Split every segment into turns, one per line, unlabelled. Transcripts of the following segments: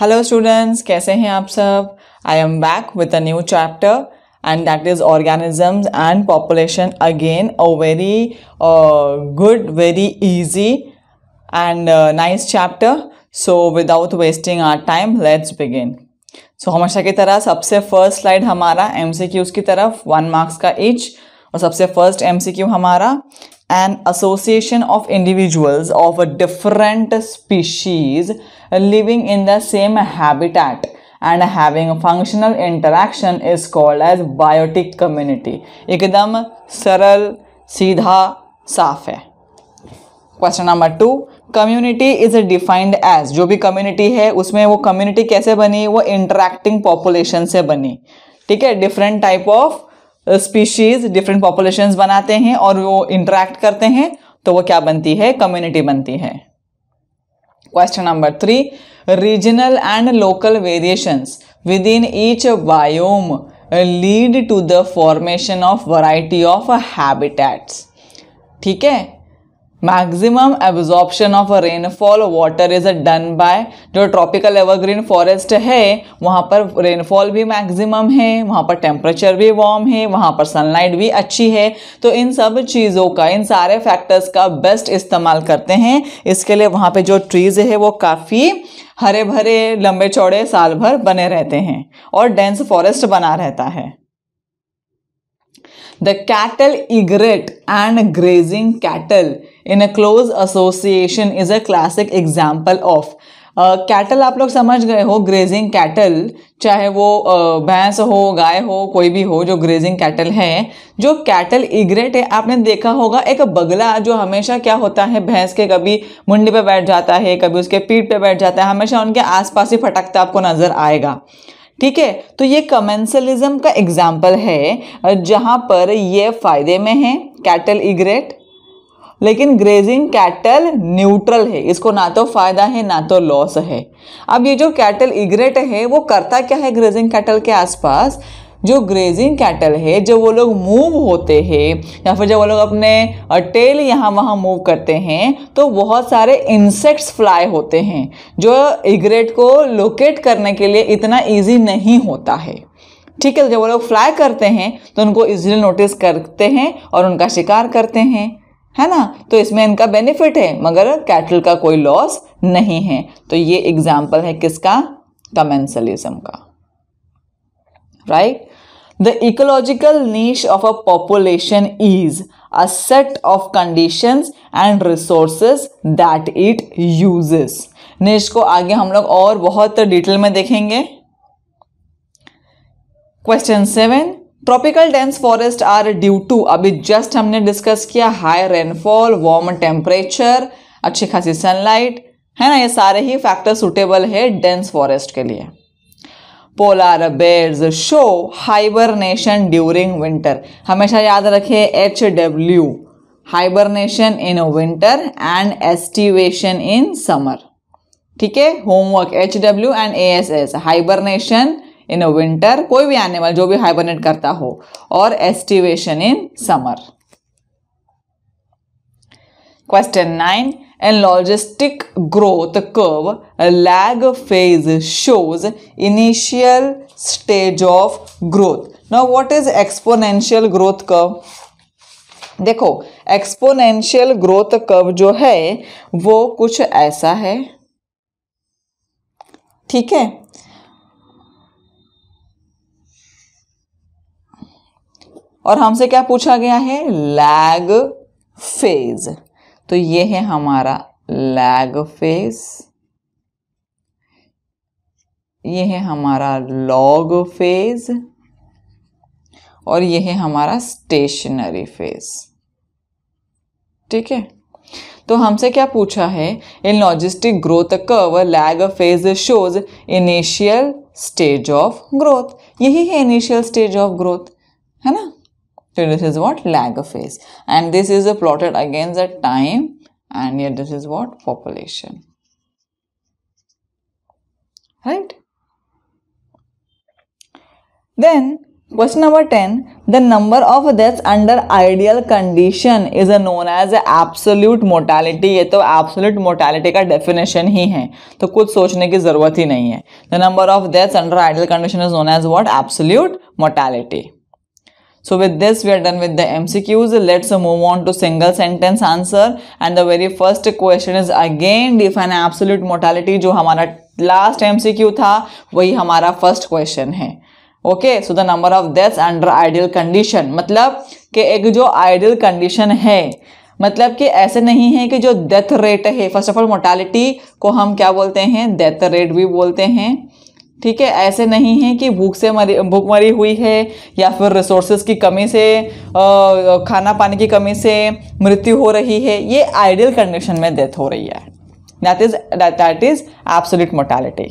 Hello students कैसे हैं आप सब I am back with a new chapter and that is organisms and population again a very good very easy and nice chapter so without wasting our time let's begin so हमेशा की तरह सबसे first slide हमारा M की तरफ one marks का इच और सबसे फर्स्ट एम हमारा an association ऑफ individuals ऑफ a different species living in the same habitat and having functional interaction is called as biotic community एकदम सरल सीधा साफ है question number two community is defined as जो भी कम्युनिटी है उसमें वो कम्युनिटी कैसे बनी वो इंटरेक्टिंग पॉपुलेशन से बनी ठीक है different type of species different population बनाते हैं और वो इंटरेक्ट करते हैं तो वो क्या बनती है कम्युनिटी बनती है question number three regional and local variations within each biome lead to the formation of variety of habitats ठीक है maximum absorption of rainfall water is done by जो ट्रॉपिकल एवरग्रीन फॉरेस्ट है वहाँ पर rainfall भी maximum है वहाँ पर टेम्परेचर भी वार्म है वहाँ पर सनलाइट भी अच्छी है तो इन सब चीज़ों का इन सारे फैक्टर्स का बेस्ट इस्तेमाल करते हैं इसके लिए वहाँ पर जो ट्रीज है वो काफ़ी हरे भरे लंबे चौड़े साल भर बने रहते हैं और डेंस फॉरेस्ट बना रहता है the cattle egret and grazing cattle in a close association is a classic example of cattle आप लोग समझ गए हो ग्रेजिंग कैटल चाहे वो uh, भैंस हो गाय हो कोई भी हो जो ग्रेजिंग कैटल है जो कैटल इग्रेट है आपने देखा होगा एक बगला जो हमेशा क्या होता है भैंस के कभी मुंडी पे बैठ जाता है कभी उसके पीठ पे बैठ जाता है हमेशा उनके आसपास ही फटकता आपको नज़र आएगा ठीक है तो ये कमेंसलिज्म का एग्जाम्पल है जहाँ पर ये फ़ायदे में है कैटल इग्रेट लेकिन ग्रेजिंग कैटल न्यूट्रल है इसको ना तो फायदा है ना तो लॉस है अब ये जो कैटल इग्रेट है वो करता क्या है ग्रेजिंग कैटल के आसपास जो ग्रेजिंग कैटल है जब वो लोग मूव होते हैं या फिर जब वो लोग अपने टेल यहाँ वहाँ मूव करते हैं तो बहुत सारे इंसेक्ट्स फ्लाई होते हैं जो इग्रेट को लोकेट करने के लिए इतना इजी नहीं होता है ठीक है जब वो लोग फ्लाई करते हैं तो उनको इजीली नोटिस करते हैं और उनका शिकार करते हैं है ना तो इसमें इनका बेनिफिट है मगर कैटल का कोई लॉस नहीं है तो ये एग्जाम्पल है किसका कमेंसलिज्म का right the ecological niche of a population is a set of condition and resources that it uses niche को आगे हम लोग और बहुत डिटेल में देखेंगे question seven tropical dense forest are due to अभी जस्ट हमने डिस्कस किया हाई रेनफॉल वार्म टेम्परेचर अच्छी खासी सनलाइट है ना ये सारे ही फैक्टर सुटेबल है डेंस फॉरेस्ट के लिए polar bears show hibernation during winter हमेशा याद रखे H W hibernation in winter and aestivation in summer ठीक है homework H W and A S S hibernation in winter कोई भी एनिमल जो भी हाइबरनेट करता हो और aestivation in summer question nine an logistic growth curve lag phase shows initial stage of growth now what is exponential growth curve देखो exponential growth curve जो है वो कुछ ऐसा है ठीक है और हमसे क्या पूछा गया है लैग फेज तो ये है हमारा लैग फेज ये है हमारा लॉग फेज और ये है हमारा स्टेशनरी फेज ठीक है तो हमसे क्या पूछा है in logistic growth curve lag phase shows initial stage of growth यही है initial stage of growth So this is what lag phase and this is a plotted against the time and here this is what population. Right? Then Question number 10. The number of deaths under ideal condition is known as absolute mortality. ये तो absolute mortality का definition ही है तो कुछ सोचने की ज़रूरत ही नहीं है The number of deaths under ideal condition is known as what? Absolute mortality. So with this we are done with the MCQs. Let's move on to single sentence answer and the very first question is again define absolute mortality jo hamara last MCQ tha wahi hamara first question hai okay so the number of deaths under ideal condition मतलब कि एक जो ideal condition है मतलब कि ऐसे नहीं है कि जो डेथ रेट है फर्स्ट ऑफ ऑल मोर्टालिटी को हम क्या बोलते हैं डेथ रेट भी बोलते हैं ठीक है ऐसे नहीं है कि भूख से मरी भूखमरी हुई है या फिर रिसोर्सेज की कमी से खाना पानी की कमी से मृत्यु हो रही है ये आइडियल कंडीशन में डेथ हो रही है that is that is absolute mortality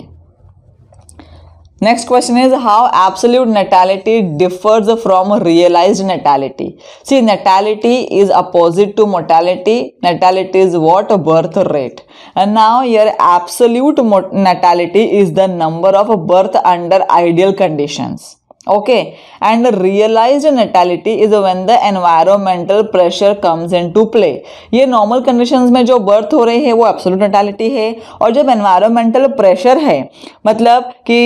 Next question is how absolute natality differs from realized natality. See, natality is opposite to mortality. Natality is what? Birth rate. And now your absolute natality is the number of birth under ideal conditions. okay and the realized natality is when the environmental pressure comes into play ये normal conditions में जो birth हो रही है वो absolute natality है और जब environmental pressure है मतलब कि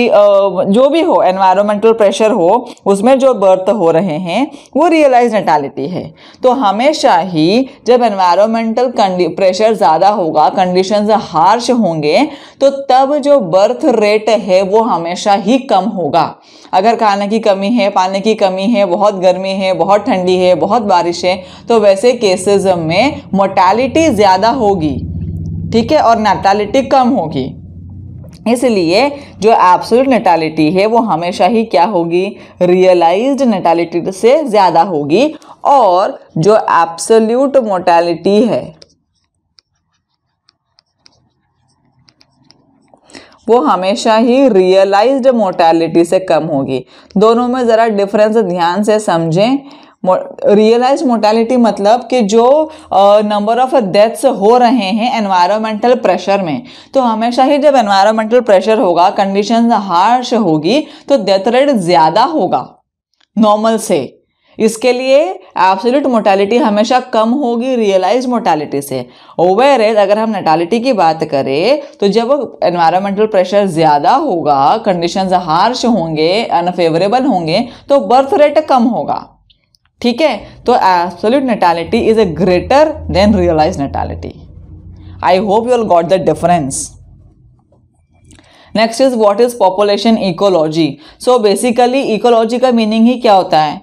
जो भी हो environmental pressure हो उसमें जो birth हो रहे हैं वो realized natality है तो हमेशा ही जब environmental pressure ज़्यादा होगा conditions harsh होंगे तो तब जो birth rate है वो हमेशा ही कम होगा अगर कहने की कमी है पानी की कमी है बहुत गर्मी है बहुत ठंडी है बहुत बारिश है तो वैसे केसेस में मोर्टैलिटी ज़्यादा होगी ठीक है और नेटालिटी कम होगी इसलिए जो एब्सोल्यूट नेटालिटी है वो हमेशा ही क्या होगी रियलाइज्ड नेटालिटी से ज़्यादा होगी और जो एब्सोल्यूट मोर्टैलिटी है वो हमेशा ही रियलाइज्ड मोर्टैलिटी से कम होगी दोनों में ज़रा डिफरेंस ध्यान से समझें रियलाइज मोर्टैलिटी मतलब कि जो नंबर ऑफ डेथ्स हो रहे हैं एनवायरमेंटल प्रेशर में तो हमेशा ही जब एनवायरमेंटल प्रेशर होगा कंडीशन हार्श होगी तो डेथ रेट ज़्यादा होगा नॉर्मल से इसके लिए एब्सोल्यूट मोर्टैलिटी हमेशा कम होगी रियलाइज मोर्टैलिटी से ओवर एज अगर हम नेटालिटी की बात करें तो जब एनवायरमेंटल प्रेशर ज़्यादा होगा कंडीशंस हार्श होंगे अनफेवरेबल होंगे तो बर्थ रेट कम होगा ठीक है तो absolute natality is a greater than realised natality I hope you got the difference next is what is population ecology so basically ecology का मीनिंग ही क्या होता है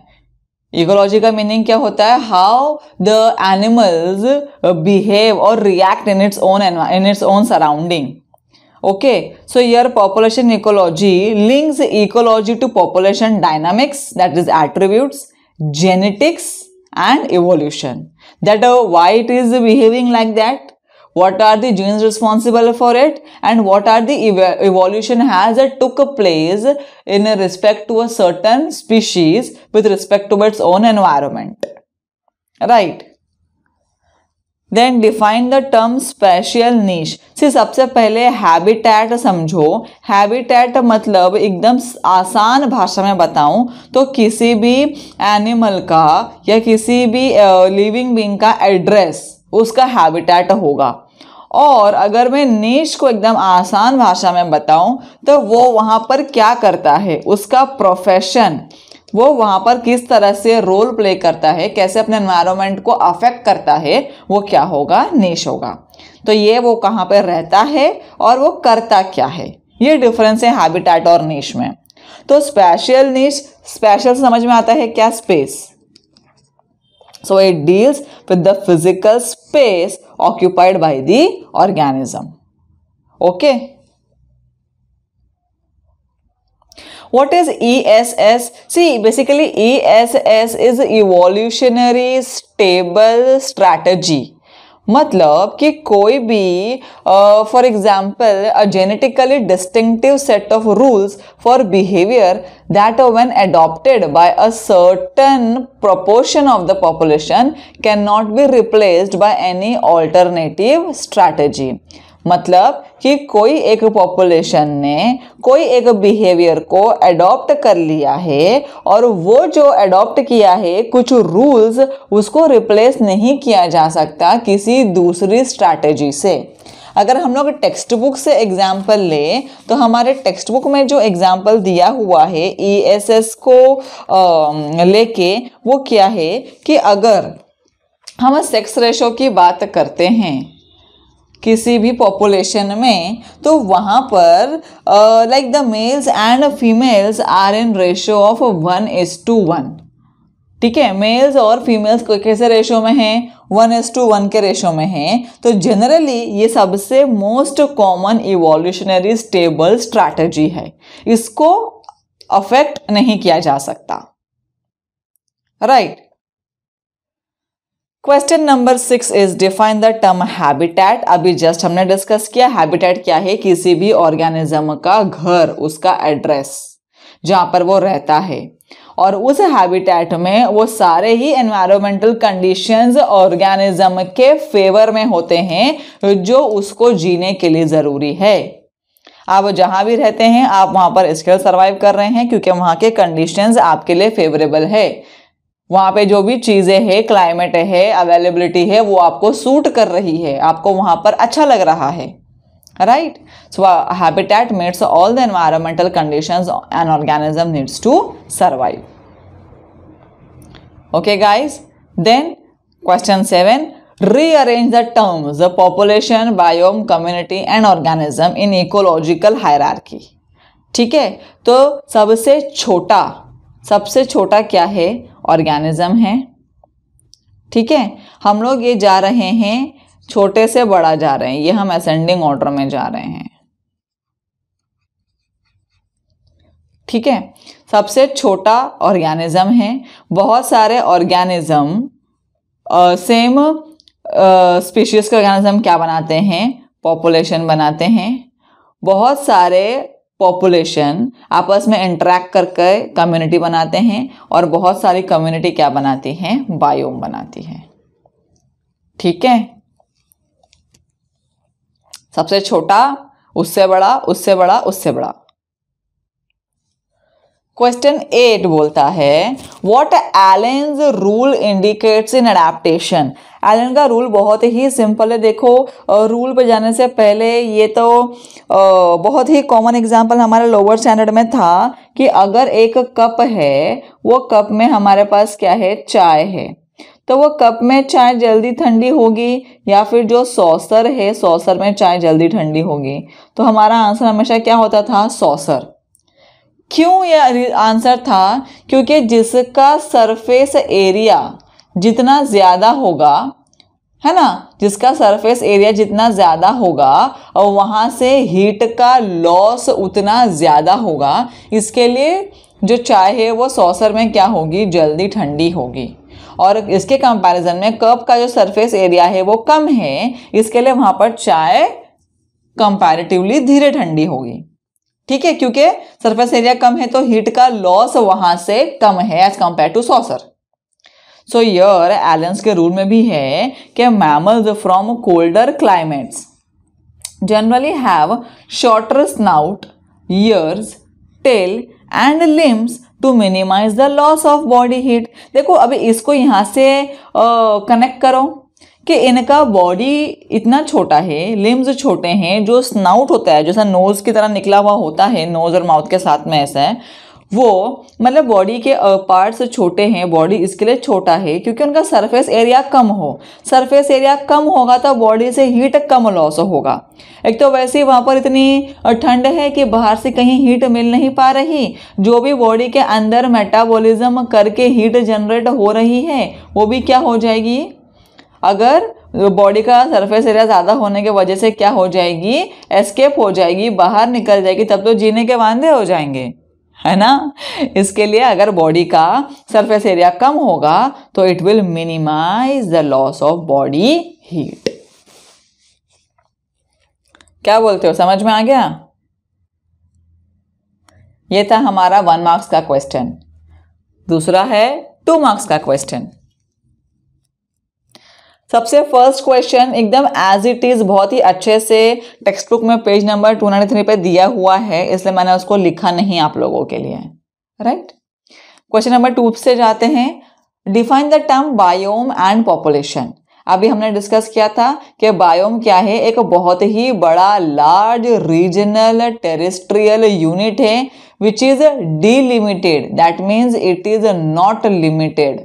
इकोलॉजी का मीनिंग क्या होता है हाउ द एनिमल्स बिहेव और react in its own in its own surrounding okay so yeah population ecology links ecology to population dynamics that is attributes genetics and evolution that white is behaving like that what are the genes responsible for it and what are the ev evolution has that took a place in a respect to a certain species with respect to its own environment right then define the term spatial niche से सबसे पहले habitat समझो habitat मतलब एकदम आसान भाषा में बताऊं तो किसी भी एनिमल का या किसी भी living being ka address उसका हैबिटेट होगा और अगर मैं नेश को एकदम आसान भाषा में बताऊं तो वो वहाँ पर क्या करता है उसका प्रोफेशन वो वहाँ पर किस तरह से रोल प्ले करता है कैसे अपने एनवायरनमेंट को अफेक्ट करता है वो क्या होगा नेश होगा तो ये वो कहाँ पर रहता है और वो करता क्या है ये डिफरेंस है हैबिटेट और नेश में तो स्पेशल नीच स्पेशल समझ में आता है क्या space So it deals with the physical space occupied by the organism. Okay. What is ESS? See, basically ESS is evolutionary stable strategy. मतलब कि कोई भी for example a genetically distinctive set of rules for behaviour that when adopted by a certain proportion of the population can not be replaced by any alternative strategy मतलब कि कोई एक population ने कोई एक बिहेवियर को एडॉप्ट कर लिया है और वो जो एडॉप्ट किया है कुछ रूल्स उसको रिप्लेस नहीं किया जा सकता किसी दूसरी स्ट्रैटेजी से अगर हम लोग टेक्स्ट बुक से एग्जाम्पल लें तो हमारे टेक्स्ट बुक में जो एग्जाम्पल दिया हुआ है ई एस एस को लेके वो क्या है कि अगर हम सेक्स रेशो की बात करते हैं किसी भी पॉपुलेशन में तो वहाँ पर like the males and females are in ratio of one is to one ठीक है मेल्स और फीमेल्स कैसे रेशो में हैं वन एस टू वन के रेशो में हैं तो जनरली ये सबसे most common evolutionary stable strategy है इसको अफेक्ट नहीं किया जा सकता right right. Question number six is define the term habitat अभी जस्ट हमने डिस्कस किया हैबिटेट क्या है किसी भी ऑर्गेनिज्म का घर उसका एड्रेस जहां पर वो रहता है और उस हैबिटेट में वो सारे ही एनवायरमेंटल कंडीशंस ऑर्गेनिज्म के फेवर में होते हैं जो उसको जीने के लिए ज़रूरी है आप जहां भी रहते हैं आप वहां पर स्किल सर्वाइव कर रहे हैं क्योंकि वहां के कंडीशंस आपके लिए फेवरेबल है वहाँ पे जो भी चीज़ें है क्लाइमेट है अवेलेबिलिटी है वो आपको सूट कर रही है आपको वहाँ पर अच्छा लग रहा है right so habitat meets all the environmental conditions and organism needs to survive okay guys then question seven rearrange the terms the population biome community and organism in ecological hierarchy ठीक है तो सबसे छोटा सबसे छोटा क्या है ऑर्गेनिज्म है ठीक है हम लोग ये जा रहे हैं छोटे से बड़ा जा रहे हैं ये हम असेंडिंग ऑर्डर में जा रहे हैं ठीक है सबसे छोटा ऑर्गेनिज्म है बहुत सारे ऑर्गेनिज्म सेम स्पीशीज के ऑर्गेनिज्म क्या बनाते हैं पॉपुलेशन बनाते हैं बहुत सारे पॉपुलेशन आपस में इंटरेक्ट करके कम्युनिटी बनाते हैं और बहुत सारी कम्युनिटी क्या बनाती हैं बायोम बनाती है ठीक है सबसे छोटा उससे बड़ा उससे बड़ा उससे बड़ा क्वेश्चन एट बोलता है what Allen's rule indicates in adaptation Allen का रूल बहुत ही सिंपल है देखो रूल पे जाने से पहले ये तो बहुत ही कॉमन एग्जांपल हमारे लोअर स्टैंडर्ड में था कि अगर एक कप है वो कप में हमारे पास क्या है चाय है तो वो कप में चाय जल्दी ठंडी होगी या फिर जो सॉसर है सॉसर में चाय जल्दी ठंडी होगी तो हमारा आंसर हमेशा क्या होता था सॉसर क्यों यह आंसर था क्योंकि जिसका सरफेस एरिया जितना ज़्यादा होगा है ना जिसका सरफेस एरिया जितना ज़्यादा होगा और वहाँ से हीट का लॉस उतना ज़्यादा होगा इसके लिए जो चाय है वो सॉसर में क्या होगी जल्दी ठंडी होगी और इसके कंपैरिजन में कप का जो सरफेस एरिया है वो कम है इसके लिए वहाँ पर चाय कंपैरेटिवली धीरे ठंडी होगी ठीक है क्योंकि सरफेस एरिया कम है तो हीट का लॉस वहां से कम है as compare to saucer so यर एलेंस के रूल में भी है कि mammals from colder climates generally have shorter snout ears, tail and limbs to minimise the loss of body heat देखो अभी इसको यहां से कनेक्ट करो कि इनका बॉडी इतना छोटा है लिम्स छोटे हैं जो स्नाउट होता है जैसा नोज़ की तरह निकला हुआ होता है नोज़ और माउथ के साथ में ऐसा है वो मतलब बॉडी के पार्ट्स छोटे हैं बॉडी इसके लिए छोटा है क्योंकि उनका सरफेस एरिया कम हो सरफेस एरिया कम होगा तो बॉडी से हीट कम लॉस होगा एक तो वैसे ही वहाँ पर इतनी ठंड है कि बाहर से कहीं हीट मिल नहीं पा रही जो भी बॉडी के अंदर मेटाबॉलिज्म करके हीट जनरेट हो रही है वो भी क्या हो जाएगी अगर बॉडी का सरफेस एरिया ज़्यादा होने के वजह से क्या हो जाएगी एस्केप हो जाएगी बाहर निकल जाएगी तब तो जीने के वादे हो जाएंगे है ना इसके लिए अगर बॉडी का सरफेस एरिया कम होगा तो it will minimise the loss of body heat क्या बोलते हो समझ में आ गया ये था हमारा वन मार्क्स का क्वेश्चन दूसरा है टू मार्क्स का क्वेश्चन सबसे फर्स्ट क्वेश्चन एकदम एज इट इज़ बहुत ही अच्छे से टेक्स्ट बुक में page number two nine three पे दिया हुआ है इसलिए मैंने उसको लिखा नहीं आप लोगों के लिए राइट क्वेश्चन नंबर टू से जाते हैं define the term biome and population अभी हमने डिस्कस किया था कि बायोम क्या है एक बहुत ही बड़ा लार्ज रीजनल टेरिस्ट्रियल यूनिट है which is delimited that means it is not limited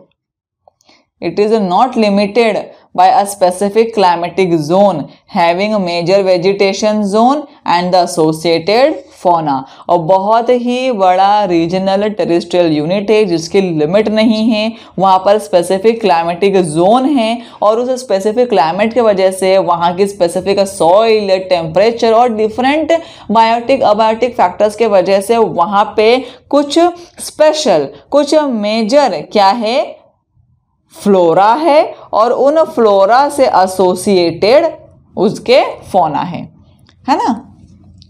It is not limited by a specific climatic zone having a major vegetation zone and the associated और बहुत ही बड़ा regional terrestrial unit है जिसकी limit नहीं है वहाँ पर स्पेसिफिक क्लाइमेटिक जोन है और उस स्पेसिफिक क्लाइमेट की वजह से वहाँ की स्पेसिफिक सॉइल टेम्परेचर और डिफरेंट बायोटिक अबायोटिक फैक्टर्स के वजह से वहाँ पे कुछ स्पेशल कुछ मेजर क्या है फ्लोरा है और उन फ्लोरा से एसोसिएटेड उसके फोना है है ना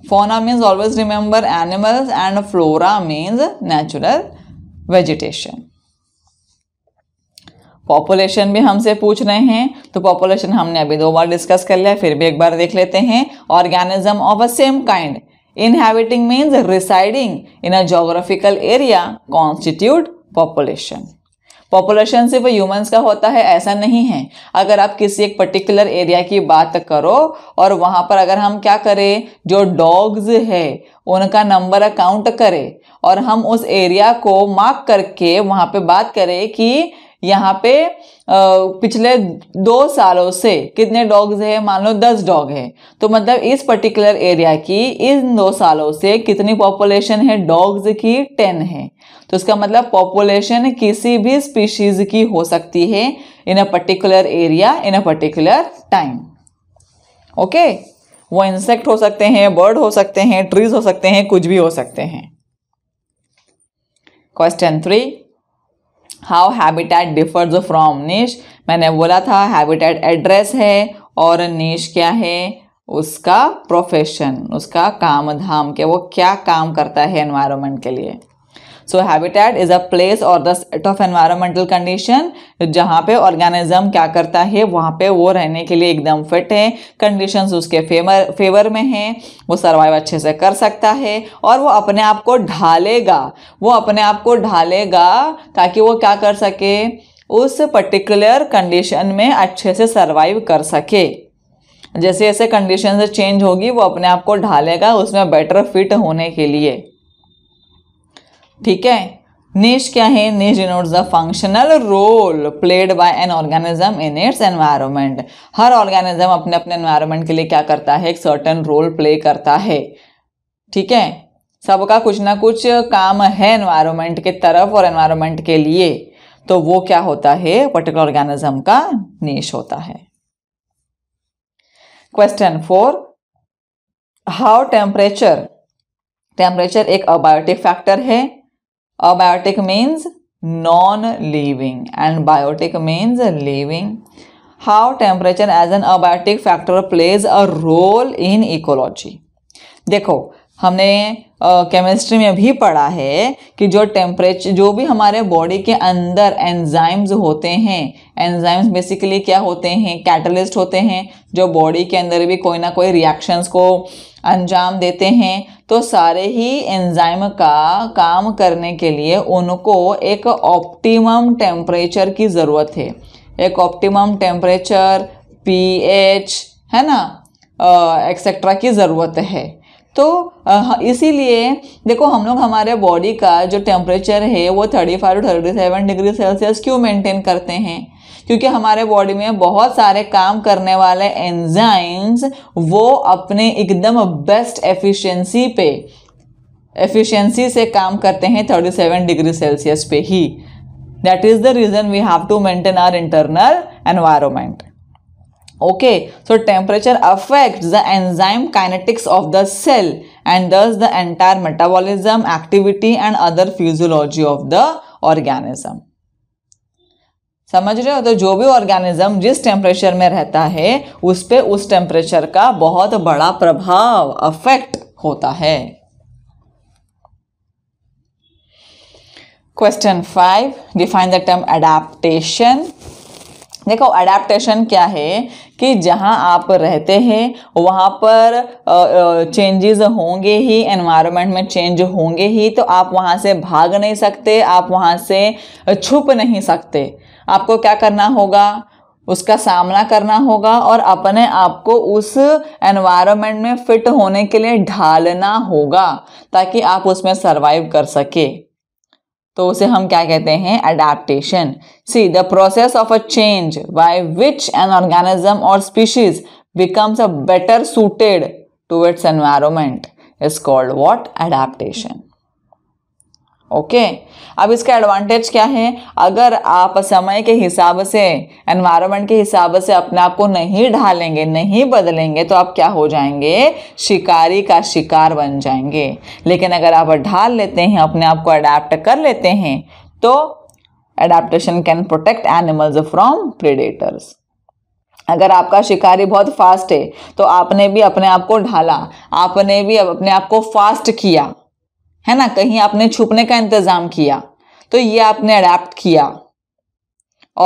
fauna means always remember animals and flora means natural vegetation population भी हमसे पूछ रहे हैं तो पॉपुलेशन हमने अभी दो बार डिस्कस कर लिया फिर भी एक बार देख लेते हैं organism of a same kind inhabiting means residing in a geographical area constitute population population सिर्फ ह्यूमंस का होता है ऐसा नहीं है अगर आप किसी एक पर्टिकुलर एरिया की बात करो और वहाँ पर अगर हम क्या करें जो डॉग्स है उनका नंबर अकाउंट करें और हम उस एरिया को मार्क करके वहाँ पे बात करें कि यहाँ पे पिछले दो सालों से कितने डॉग्स है मान लो दस डॉग है तो मतलब इस पर्टिकुलर एरिया की इन दो सालों से कितनी पॉपुलेशन है डॉग्स की टेन है तो इसका मतलब पॉपुलेशन किसी भी स्पीशीज की हो सकती है in a particular area in a particular time okay वो इंसेक्ट हो सकते हैं बर्ड हो सकते हैं ट्रीज हो सकते हैं कुछ भी हो सकते हैं question three how habitat differs from niche मैंने बोला था हैबिटेट एड्रेस है और नेश क्या है उसका प्रोफेशन उसका काम धाम के वो क्या काम करता है एनवायरमेंट के लिए so habitat is a place और the set of environmental condition जहाँ पे ऑर्गेनिज्म क्या करता है वहाँ पे वो रहने के लिए एकदम फिट है कंडीशंस उसके फेवर फेवर में हैं वो सर्वाइव अच्छे से कर सकता है और वो अपने आप को ढालेगा वो अपने आप को ढालेगा ताकि वो क्या कर सके उस पर्टिकुलर कंडीशन में अच्छे से सर्वाइव कर सके जैसे जैसे कंडीशन चेंज होगी वो अपने आप को ढालेगा उसमें बेटर फिट होने के लिए ठीक है निश क्या है niche denotes the functional role played by an organism in its environment हर ऑर्गेनिज्म अपने अपने एनवायरमेंट के लिए क्या करता है एक सर्टन रोल प्ले करता है ठीक है सबका कुछ ना कुछ काम है एनवायरमेंट के तरफ और एनवायरमेंट के लिए तो वो क्या होता है पर्टिकुलर ऑर्गेनिज्म का निश होता है question four how temperature temperature एक अबायोटिक फैक्टर है Abiotic means non-living and biotic means living. How temperature as an abiotic factor plays a role in ecology. देखो हमने केमिस्ट्री में भी पढ़ा है कि जो टेम्परेचर जो भी हमारे बॉडी के अंदर एंजाइम्स होते हैं एंजाइम्स बेसिकली क्या होते हैं कैटलिस्ट होते हैं जो बॉडी के अंदर भी कोई ना कोई रिएक्शंस को अंजाम देते हैं तो सारे ही एंजाइम का काम करने के लिए उनको एक ऑप्टिमम टेम्परेचर की ज़रूरत है एक ऑप्टिमम टेम्परेचर पीएच है ना एक्सेट्रा की ज़रूरत है तो इसीलिए देखो हम लोग हमारे बॉडी का जो टेम्परेचर है वो thirty five to thirty seven degree Celsius क्यों मेंटेन करते हैं क्योंकि हमारे बॉडी में बहुत सारे काम करने वाले एंजाइम्स वो अपने एकदम बेस्ट एफिशिएंसी पे एफिशिएंसी से काम करते हैं थर्टी सेवन डिग्री सेल्सियस पे ही that is the reason we have to maintain our internal environment Okay, so temperature affects the enzyme kinetics of the cell and thus the entire metabolism, activity and other physiology of the organism. समझ रहे हो तो जो भी organism जिस temperature में रहता है उस पर उस टेम्परेचर का बहुत बड़ा प्रभाव अफेक्ट होता है question five define the term adaptation देखो अडेप्टशन क्या है कि जहाँ आप रहते हैं वहाँ पर चेंजेस होंगे ही एनवायरनमेंट में चेंज होंगे ही तो आप वहाँ से भाग नहीं सकते आप वहाँ से छुप नहीं सकते आपको क्या करना होगा उसका सामना करना होगा और अपने आप को उस एनवायरनमेंट में फिट होने के लिए ढालना होगा ताकि आप उसमें सरवाइव कर सके तो उसे हम क्या कहते हैं adaptation see the process of a change by which an organism और species becomes a better suited to its environment is called what adaptation okay okay. अब इसका एडवांटेज क्या है अगर आप समय के हिसाब से एनवायरमेंट के हिसाब से अपने आप को नहीं ढालेंगे नहीं बदलेंगे तो आप क्या हो जाएंगे शिकारी का शिकार बन जाएंगे लेकिन अगर आप ढाल लेते हैं अपने आप को अडेप्ट कर लेते हैं तो adaptation can protect animals from predators अगर आपका शिकारी बहुत फास्ट है तो आपने भी अपने आप को ढाला आपने भी अपने आप को फास्ट किया है ना कहीं आपने छुपने का इंतजाम किया तो ये आपने अडेप्ट किया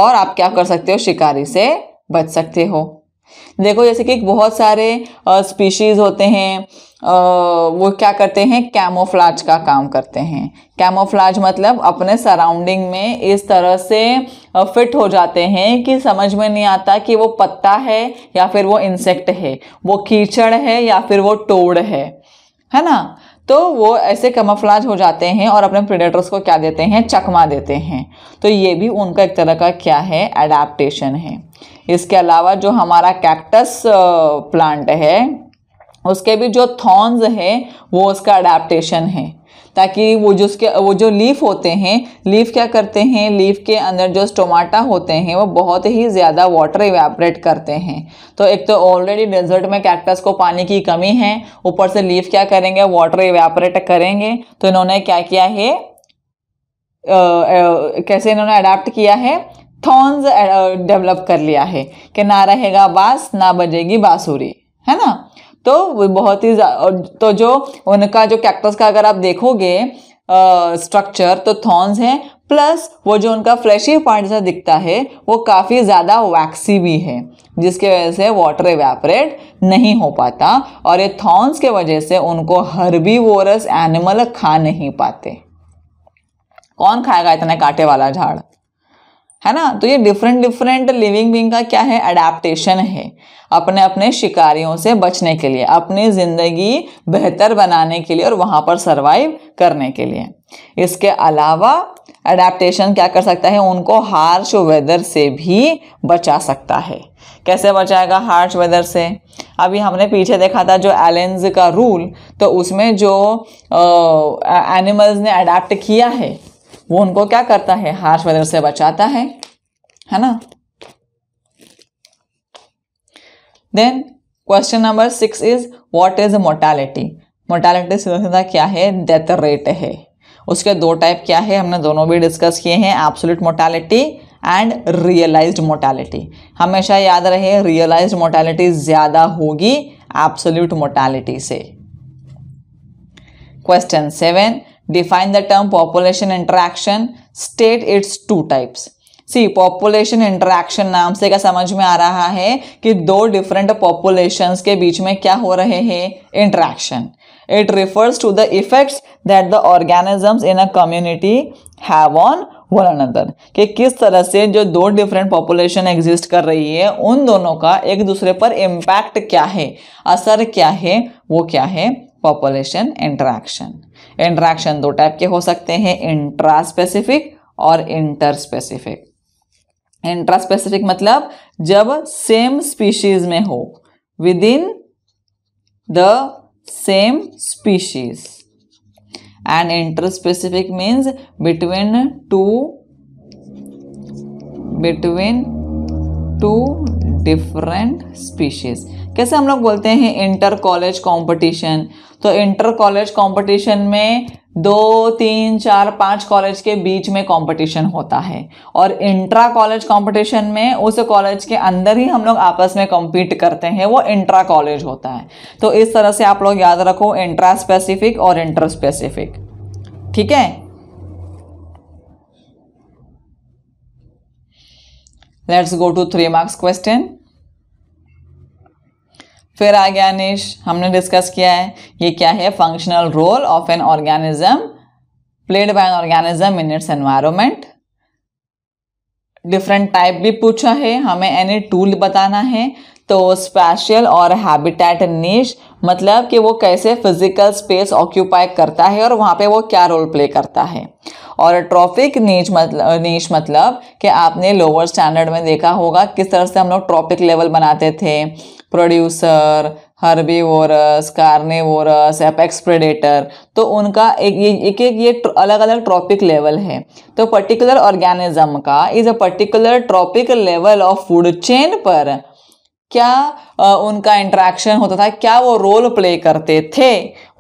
और आप क्या कर सकते हो शिकारी से बच सकते हो देखो जैसे कि बहुत सारे स्पीशीज़ होते हैं वो क्या करते हैं कैमोफ्लाज का काम करते हैं कैमोफ्लाज मतलब अपने सराउंडिंग में इस तरह से फिट हो जाते हैं कि समझ में नहीं आता कि वो पत्ता है या फिर वो इंसेक्ट है वो कीचड़ है या फिर वो टोड़ है है ना तो वो ऐसे कमफ्लाज हो जाते हैं और अपने प्रेडेटर्स को क्या देते हैं चकमा देते हैं तो ये भी उनका एक तरह का क्या है एडाप्टेशन है इसके अलावा जो हमारा कैक्टस प्लांट है उसके भी जो थॉर्न्स है वो उसका अडाप्टेशन है ताकि वो जो उसके वो जो लीफ होते हैं लीफ क्या करते हैं लीफ के अंदर जो स्टोमाटा होते हैं वो बहुत ही ज़्यादा वाटर इवेपरेट करते हैं तो एक तो ऑलरेडी डेजर्ट में कैक्टस को पानी की कमी है ऊपर से लीफ क्या करेंगे वाटर इवेपरेट करेंगे तो इन्होंने क्या किया है आ, आ, कैसे इन्होंने अडाप्ट किया है थॉन्स डेवलप कर लिया है कि ना रहेगा बास ना बजेगी बांसुरी है ना तो वो बहुत ही तो जो उनका जो कैक्टस का अगर आप देखोगे स्ट्रक्चर तो थॉर्न्स हैं प्लस वो जो उनका फ्लैशी पार्ट जैसा दिखता है वो काफ़ी ज़्यादा वैक्सी भी है जिसके वजह से वाटर एवेपरेट नहीं हो पाता और ये थॉर्न्स के वजह से उनको हर्बी वोरस एनिमल खा नहीं पाते कौन खाएगा इतने कांटे वाला झाड़ है ना तो ये डिफरेंट डिफरेंट लिविंग बींग का क्या है अडेप्टेशन है अपने अपने शिकारियों से बचने के लिए अपनी ज़िंदगी बेहतर बनाने के लिए और वहाँ पर सरवाइव करने के लिए इसके अलावा अडेप्टेशन क्या कर सकता है उनको हार्श वेदर से भी बचा सकता है कैसे बचाएगा हार्श वेदर से अभी हमने पीछे देखा था जो एलेंज का रूल तो उसमें जो एनिमल्स ने अडेप्ट किया है वो उनको क्या करता है हार्श वेदर से बचाता है है ना then question number six is what is mortality mortality सीधा सीधा क्या है डेथ रेट है उसके दो टाइप क्या है हमने दोनों भी डिस्कस किए हैं absolute mortality and realised mortality हमेशा याद रहे रियलाइज्ड मोर्टालिटी ज़्यादा होगी एब्सोल्यूट मोर्टालिटी से question seven define the term population interaction state its two types see population interaction नाम से का समझ में आ रहा है कि दो डिफरेंट पॉपुलेशन के बीच में क्या हो रहे हैं interaction it refers to the effects that the organisms in a community have on one another कि किस तरह से जो दो डिफरेंट पॉपुलेशन एग्जिस्ट कर रही है उन दोनों का एक दूसरे पर इम्पैक्ट क्या है असर क्या है वो क्या है पॉपुलेशन इंटरेक्शन इंट्रैक्शन दो टाइप के हो सकते हैं इंट्रा स्पेसिफिक और इंटर स्पेसिफिक इंट्रा स्पेसिफिक मतलब जब सेम स्पीशीज में हो within the same species and interspecific means between two between two different species कैसे हम लोग बोलते हैं इंटर कॉलेज कॉम्पिटिशन तो इंटर कॉलेज कॉम्पिटिशन में दो तीन चार पाँच कॉलेज के बीच में कंपटीशन होता है और इंट्रा कॉलेज कंपटीशन में उस कॉलेज के अंदर ही हम लोग आपस में कम्पीट करते हैं वो इंट्रा कॉलेज होता है तो इस तरह से आप लोग याद रखो इंट्रा स्पेसिफिक और इंटर स्पेसिफिक ठीक है let's go to three marks question फिर आ गया निश हमने डिस्कस किया है ये क्या है functional role of an organism played by an organism in its environment different type भी पूछा है हमें एनी टूल बताना है तो स्पेशल और हैबिटेट नीच मतलब कि वो कैसे फिजिकल स्पेस ऑक्यूपाई करता है और वहाँ पे वो क्या रोल प्ले करता है और ट्रॉपिक नीच मतलब नीच मतलब कि आपने लोअर स्टैंडर्ड में देखा होगा किस तरह से हम लोग ट्रॉपिक लेवल बनाते थे producer herbivorous carnivorous apex predator तो उनका एक ये एक एक ये अलग अलग ट्रॉपिक लेवल है तो पर्टिकुलर ऑर्गेनिज्म का is a particular trophic level of food chain पर क्या आ, उनका इंट्रैक्शन होता था क्या वो रोल प्ले करते थे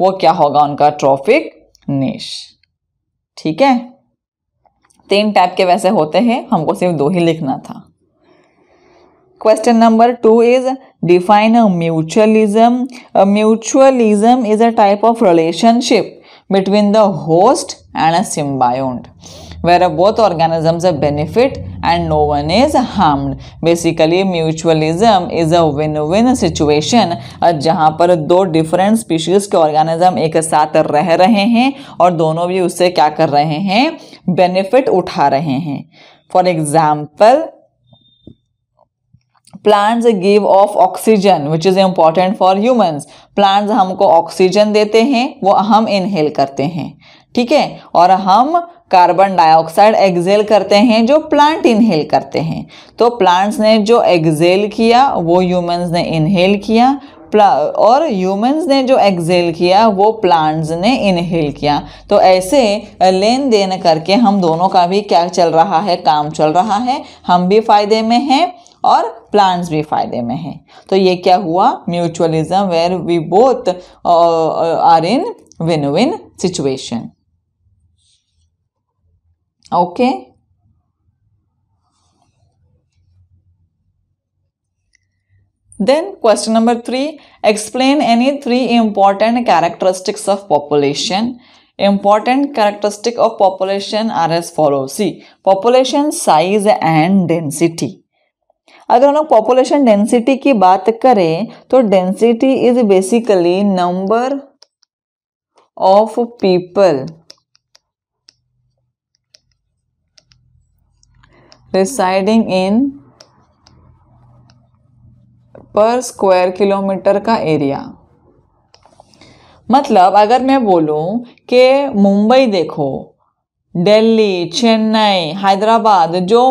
वो क्या होगा उनका ट्रॉफिक निश ठीक है तीन टाइप के वैसे होते हैं हमको सिर्फ दो ही लिखना था question number two is define a mutualism mutualism is a type of relationship between the host and a symbiont where where both organisms benefit and no one is harmed. Basically mutualism is a win win situation जहाँ पर दो different species के organism एक साथ रह रहे हैं और दोनों भी उससे क्या कर रहे हैं बेनिफिट उठा रहे हैं for example plants give off oxygen which is important for humans plants हमको ऑक्सीजन देते हैं वो हम इनहेल करते हैं ठीक है और हम कार्बन डाइऑक्साइड एक्जेल करते हैं जो प्लांट इनहेल करते हैं तो प्लांट्स ने जो एक्जेल किया वो ह्यूमंस ने इनहेल किया और ह्यूमंस ने जो एक्जेल किया वो प्लांट्स ने इनहेल किया तो ऐसे लेन देन करके हम दोनों का भी क्या चल रहा है काम चल रहा है हम भी फायदे में हैं और प्लांट्स भी फायदे में हैं तो ये क्या हुआ mutualism where we both are in win win situation okay then question number three explain any three important characteristics of population important characteristic of population are as follow see population size and density अगर हम लोग population density की बात करें तो density is basically number of people residing in per square kilometre का area मतलब अगर मैं बोलू कि मुंबई देखो दिल्ली चेन्नई हैदराबाद जो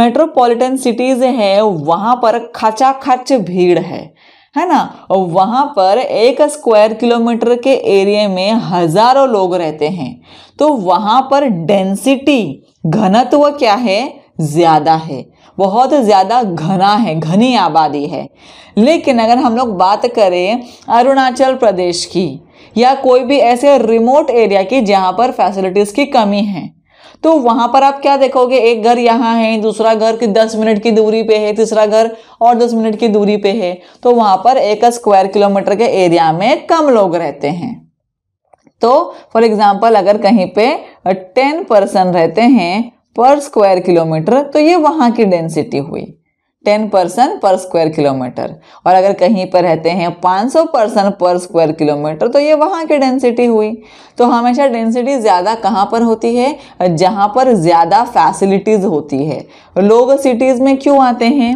मेट्रोपॉलिटन सिटीज़ है वहाँ पर खचा खच भीड़ है है ना वहाँ पर एक स्क्वायर किलोमीटर के एरिया में हज़ारों लोग रहते हैं तो वहाँ पर डेंसिटी घनत्व क्या है ज़्यादा है बहुत ज़्यादा घना है घनी आबादी है लेकिन अगर हम लोग बात करें अरुणाचल प्रदेश की या कोई भी ऐसे रिमोट एरिया की जहाँ पर फैसिलिटीज़ की कमी है तो वहाँ पर आप क्या देखोगे एक घर यहाँ है दूसरा घर की दस मिनट की दूरी पे है तीसरा घर और दस मिनट की दूरी पे है तो वहाँ पर एक स्क्वायर किलोमीटर के एरिया में कम लोग रहते हैं तो फॉर एग्ज़ाम्पल अगर कहीं पे टेन पर्सन रहते हैं पर स्क्वायर किलोमीटर तो ये वहाँ की डेंसिटी हुई ten percent per square kilometre और अगर कहीं पर रहते हैं पाँच सौ परसेंट पर स्क्वायर किलोमीटर तो ये वहाँ की डेंसिटी हुई तो हमेशा डेंसिटी ज़्यादा कहाँ पर होती है जहाँ पर ज़्यादा फैसिलिटीज़ होती है लोग सिटीज़ में क्यों आते हैं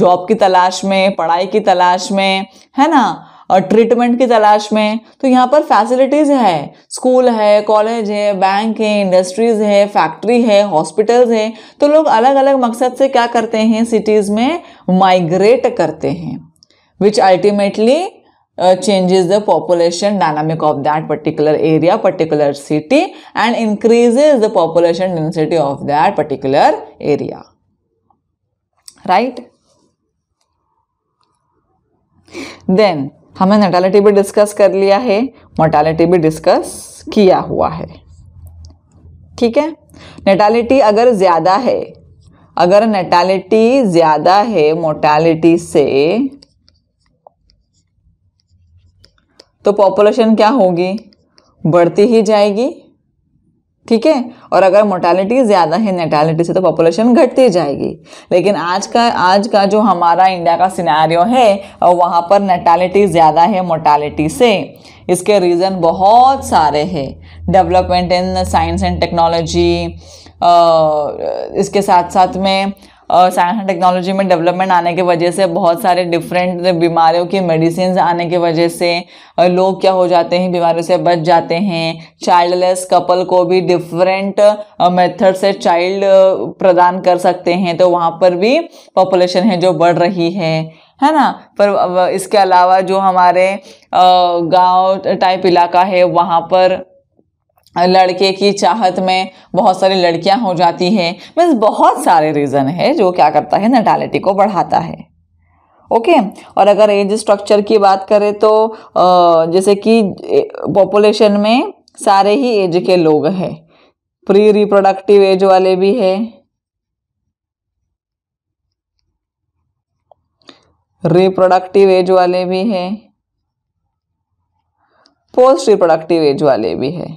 जॉब की तलाश में पढ़ाई की तलाश में है ना ट्रीटमेंट की तलाश में तो यहाँ पर फैसिलिटीज है स्कूल है कॉलेज है बैंक है इंडस्ट्रीज है फैक्ट्री है हॉस्पिटल है तो लोग अलग अलग मकसद से क्या करते हैं सिटीज में माइग्रेट करते हैं which ultimately changes the population dynamic of that particular area particular city and increases the population density of that particular area right then हमें नटालिटी भी डिस्कस कर लिया है मोर्टालिटी भी डिस्कस किया हुआ है ठीक है नेटालिटी अगर ज़्यादा है अगर नेटालिटी ज़्यादा है मोर्टालिटी से तो पॉपुलेशन क्या होगी बढ़ती ही जाएगी ठीक है और अगर मोर्टेलिटी ज़्यादा है नेटेलिटी से तो पॉपुलेशन घटती जाएगी लेकिन आज का आज का जो हमारा इंडिया का सिनेरियो है वहाँ पर नेटेलिटी ज़्यादा है मोर्टेलिटी से इसके रीज़न बहुत सारे हैं development in science and technology इसके साथ साथ में साइंस एंड टेक्नोलॉजी में डेवलपमेंट आने की वजह से बहुत सारे डिफरेंट बीमारियों की मेडिसिन आने की वजह से लोग क्या हो जाते हैं बीमारियों से बच जाते हैं चाइल्डलेस कपल को भी डिफरेंट मेथड से चाइल्ड प्रदान कर सकते हैं तो वहाँ पर भी पॉपुलेशन है जो बढ़ रही है है ना पर इसके अलावा जो हमारे गांव टाइप इलाका है वहाँ पर लड़के की चाहत में बहुत सारी लड़कियां हो जाती हैं मीन्स बहुत सारे रीज़न है जो क्या करता है नटालिटी को बढ़ाता है ओके okay? और अगर एज स्ट्रक्चर की बात करें तो जैसे कि पॉपुलेशन में सारे ही एज के लोग हैं प्री रिप्रोडक्टिव एज वाले भी है रिप्रोडक्टिव एज वाले भी हैं पोस्ट रिप्रोडक्टिव एज वाले भी है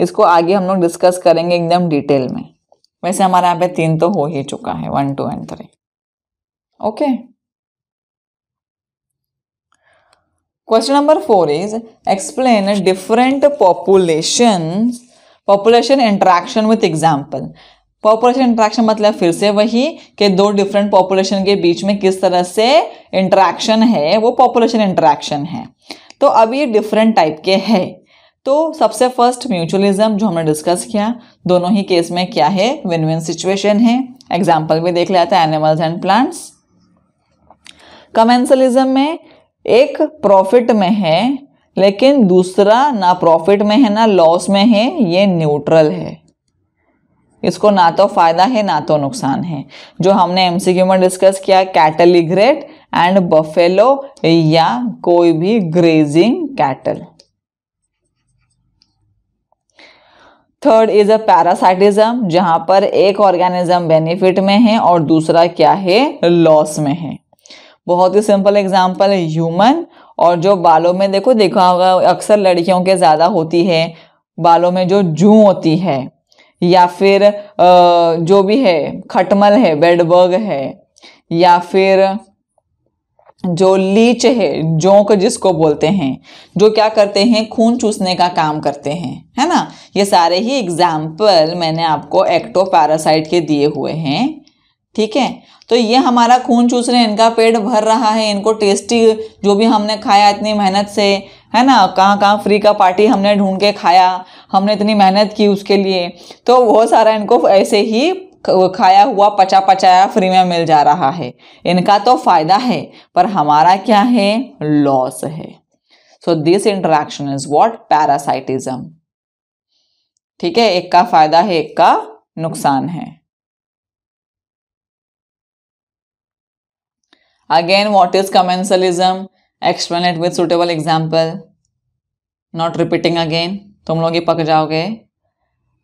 इसको आगे हम लोग डिस्कस करेंगे एकदम डिटेल में वैसे हमारे यहाँ पे तीन तो हो ही चुका है one two and three okay question number four is explain different population population interaction with example population interaction मतलब फिर से वही कि दो डिफरेंट पॉपुलेशन के बीच में किस तरह से इंट्रैक्शन है वो पॉपुलेशन इंट्रैक्शन है तो अभी ये डिफरेंट टाइप के है तो सबसे फर्स्ट म्यूचुअलिज्म जो हमने डिस्कस किया दोनों ही केस में क्या है विन विन सिचुएशन है एग्जाम्पल भी देख लिया था एनिमल्स एंड प्लांट्स कमेंसलिज्म में एक प्रॉफिट में है लेकिन दूसरा ना प्रॉफिट में है ना लॉस में है ये न्यूट्रल है इसको ना तो फायदा है ना तो नुकसान है जो हमने एमसीक्यू में डिस्कस किया कैटल एंड बफेलो या कोई भी grazing cattle third is a parasitism जहां पर एक ऑर्गेनिज्म बेनिफिट में है और दूसरा क्या है लॉस में है बहुत ही सिंपल एग्जाम्पल है ह्यूमन और जो बालों में देखो देखा होगा अक्सर लड़कियों के ज़्यादा होती है बालों में जो जू होती है या फिर जो भी है खटमल है बेडबर्ग है या फिर जो लीच है जोंक जिसको बोलते हैं जो क्या करते हैं खून चूसने का काम करते हैं है ना ये सारे ही एग्जाम्पल मैंने आपको एक्टो पैरासाइट के दिए हुए हैं ठीक है तो ये हमारा खून चूस रहे हैं इनका पेट भर रहा है इनको टेस्टी जो भी हमने खाया इतनी मेहनत से है ना कहाँ कहाँ फ्री का पार्टी हमने ढूंढ के खाया हमने इतनी मेहनत की उसके लिए तो वो सारा इनको ऐसे ही खाया हुआ पचा पचाया फ्री में मिल जा रहा है इनका तो फायदा है पर हमारा क्या है लॉस है so this interaction is what parasitism ठीक है एक का फायदा है एक का नुकसान है again what is commensalism explain it with suitable example not repeating तुम लोग ये पक जाओगे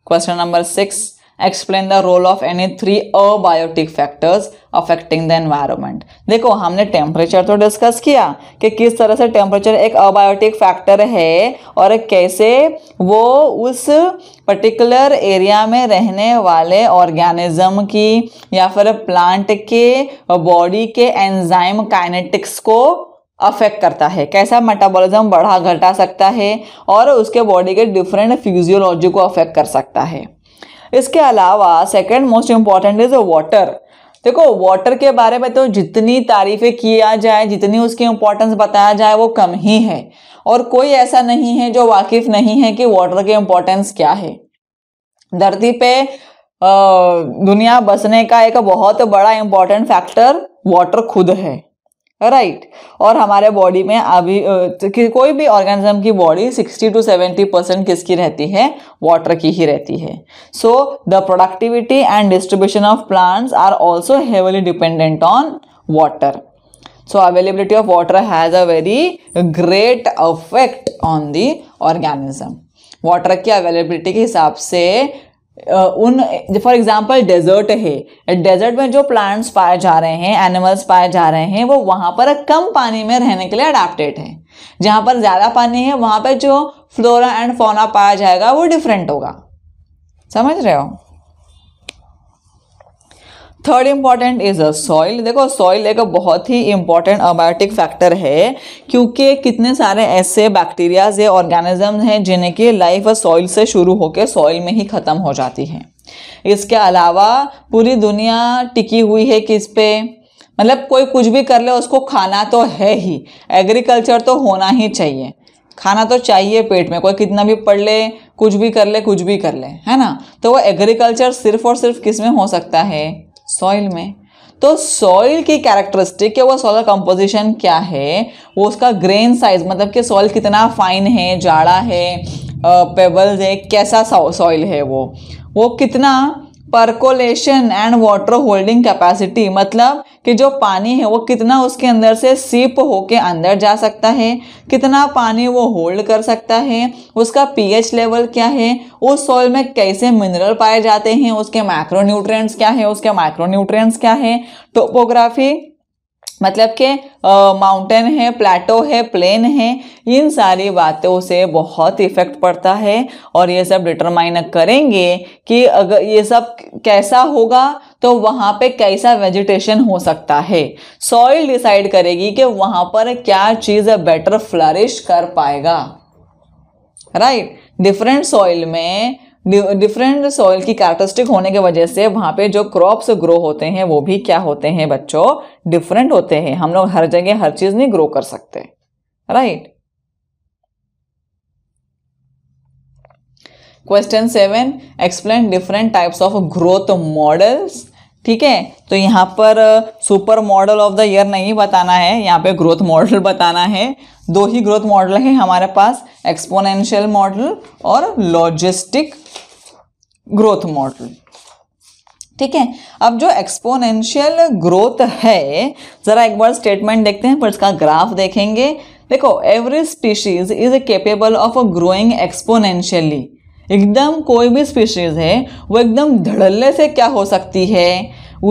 question number six explain the role of any three abiotic factors affecting the environment देखो हमने टेम्परेचर तो डिस्कस किया कि किस तरह से टेम्परेचर एक अबायोटिक फैक्टर है और कैसे वो उस पर्टिकुलर एरिया में रहने वाले ऑर्गेनिज्म की या फिर प्लांट के बॉडी के एंजाइम काइनेटिक्स को अफेक्ट करता है कैसा मेटाबॉलिज्म बढ़ा घटा सकता है और उसके बॉडी के डिफरेंट फिजियोलॉजी को अफेक्ट कर सकता है इसके अलावा second most important is water देखो वाटर के बारे में तो जितनी तारीफें किया जाए जितनी उसकी इम्पोर्टेंस बताया जाए वो कम ही है और कोई ऐसा नहीं है जो वाकिफ नहीं है कि वाटर की इम्पोर्टेंस क्या है धरती पे दुनिया बसने का एक बहुत बड़ा इम्पोर्टेंट फैक्टर वाटर खुद है राइट right. और हमारे बॉडी में अभी तो कोई भी ऑर्गेनिज्म की बॉडी 60 टू 70 परसेंट किसकी रहती है वाटर की ही रहती है so the productivity and distribution of plants are also heavily dependent on water so availability of water has a very great affect on the organism water की अवेलेबिलिटी के हिसाब से उन फॉर एग्जाम्पल डेजर्ट है डेजर्ट में जो प्लांट्स पाए जा रहे हैं एनिमल्स पाए जा रहे हैं वो वहाँ पर कम पानी में रहने के लिए अडाप्टेड है जहाँ पर ज़्यादा पानी है वहाँ पर जो फ्लोरा एंड फोना पाया जाएगा वो डिफरेंट होगा समझ रहे हो third important is a soil देखो सॉइल एक बहुत ही इम्पॉर्टेंट अबायोटिक फैक्टर है क्योंकि कितने सारे ऐसे बैक्टीरियाज या ऑर्गेनिज्म हैं जिन्हें की लाइफ सॉइल से शुरू होकर सॉइल में ही ख़त्म हो जाती है इसके अलावा पूरी दुनिया टिकी हुई है किस पे मतलब कोई कुछ भी कर ले उसको खाना तो है ही एग्रीकल्चर तो होना ही चाहिए खाना तो चाहिए पेट में कोई कितना भी पढ़ ले कुछ भी कर ले कुछ भी कर ले है ना तो वो एग्रीकल्चर सिर्फ और सिर्फ किस में हो सकता है सॉइल में तो सॉइल की कैरेक्टरिस्टिक वो सॉइल कंपोजिशन क्या है वो उसका ग्रेन साइज मतलब कि सॉइल कितना फाइन है जाड़ा है पेबल्स है कैसा सॉइल है वो वो कितना percolation and water holding capacity मतलब कि जो पानी है वो कितना उसके अंदर से सीप होके अंदर जा सकता है कितना पानी वो होल्ड कर सकता है उसका पीएच लेवल क्या है उस सॉइल में कैसे मिनरल पाए जाते हैं उसके माइक्रोन्यूट्रिएंट्स क्या है उसके माइक्रोन्यूट्रिएंट्स क्या है टोपोग्राफी मतलब के माउंटेन है प्लेटो है प्लेन है इन सारी बातों से बहुत इफ़ेक्ट पड़ता है और ये सब डिटरमाइन करेंगे कि अगर ये सब कैसा होगा तो वहाँ पे कैसा वेजिटेशन हो सकता है सॉइल डिसाइड करेगी कि वहाँ पर क्या चीज़ बेटर फ्लरिश कर पाएगा राइट डिफरेंट सॉइल में डिफरेंट सॉइल की कैरेक्टरिस्टिक होने के वजह से वहाँ पे जो क्रॉप्स ग्रो होते हैं वो भी क्या होते हैं बच्चों डिफरेंट होते हैं हम लोग हर जगह हर चीज़ नहीं ग्रो कर सकते right question seven explain different types of growth models ठीक है तो यहाँ पर supermodel of the year नहीं बताना है यहाँ पे ग्रोथ मॉडल बताना है दो ही ग्रोथ मॉडल है हमारे पास एक्सपोनेंशियल मॉडल और लॉजिस्टिक ग्रोथ मॉडल ठीक है अब जो एक्सपोनेंशियल ग्रोथ है ज़रा एक बार स्टेटमेंट देखते हैं पर इसका ग्राफ देखेंगे देखो every species is capable of growing exponentially एकदम कोई भी स्पीशीज़ है वो एकदम धड़ल्ले से क्या हो सकती है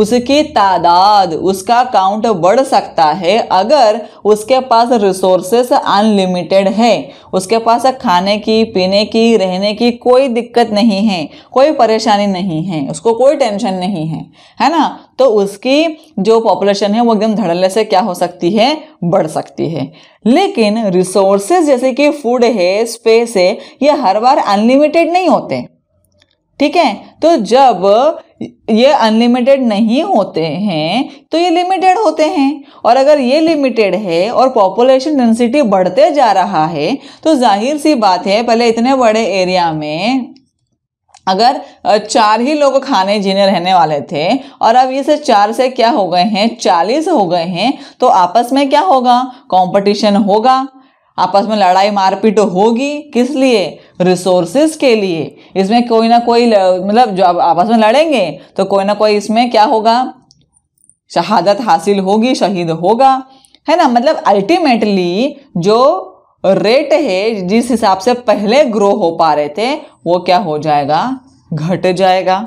उसकी तादाद उसका काउंट बढ़ सकता है अगर उसके पास रिसोर्सेस अनलिमिटेड है उसके पास खाने की पीने की रहने की कोई दिक्कत नहीं है कोई परेशानी नहीं है उसको कोई टेंशन नहीं है है ना तो उसकी जो पॉपुलेशन है वो एकदम धड़ल्ले से क्या हो सकती है बढ़ सकती है लेकिन रिसोर्सेज जैसे कि फूड है स्पेस है ये हर बार अनलिमिटेड नहीं होते ठीक है तो जब ये अनलिमिटेड नहीं होते हैं तो ये लिमिटेड होते हैं और अगर ये लिमिटेड है और पॉपुलेशन डेंसिटी बढ़ते जा रहा है तो जाहिर सी बात है पहले इतने बड़े एरिया में अगर चार ही लोग खाने जीने रहने वाले थे और अब इसे चार से क्या हो गए हैं चालीस हो गए हैं तो आपस में क्या होगा कंपटीशन होगा आपस में लड़ाई मारपीट होगी किस लिए रिसोर्सेज के लिए इसमें कोई ना कोई मतलब जो आपस में लड़ेंगे तो कोई ना कोई इसमें क्या होगा शहादत हासिल होगी शहीद होगा है ना मतलब अल्टीमेटली जो रेट है जिस हिसाब से पहले ग्रो हो पा रहे थे वो क्या हो जाएगा घट जाएगा